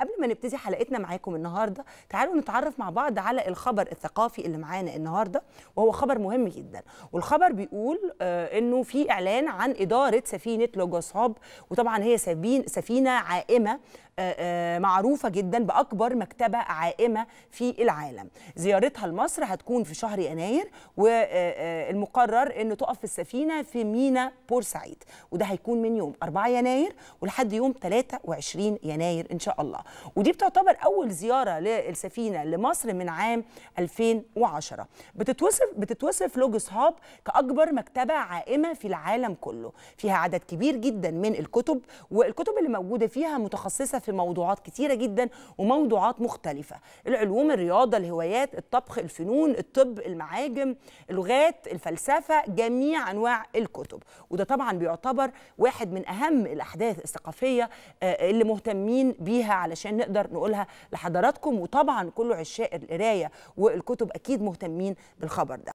قبل ما نبتدي حلقتنا معاكم النهارده تعالوا نتعرف مع بعض على الخبر الثقافي اللي معانا النهارده وهو خبر مهم جدا والخبر بيقول آه انه في اعلان عن اداره سفينه لوجوس هوب وطبعا هي سفين سفينه عائمه آه، آه، معروفة جدا بأكبر مكتبة عائمة في العالم زيارتها لمصر هتكون في شهر يناير والمقرر آه، أنه تقف السفينة في مينا بورسعيد وده هيكون من يوم 4 يناير ولحد يوم 23 يناير إن شاء الله ودي بتعتبر أول زيارة للسفينة لمصر من عام 2010 بتتوصف بتتوصف لوجوس هاب كأكبر مكتبة عائمة في العالم كله فيها عدد كبير جدا من الكتب والكتب اللي موجودة فيها متخصصة في موضوعات كتيرة جدا وموضوعات مختلفة العلوم الرياضة الهوايات الطبخ الفنون الطب المعاجم اللغات الفلسفة جميع أنواع الكتب وده طبعا بيعتبر واحد من أهم الأحداث الثقافية آه، اللي مهتمين بيها على علشان نقدر نقولها لحضراتكم وطبعا كل عشاق القرايه والكتب اكيد مهتمين بالخبر ده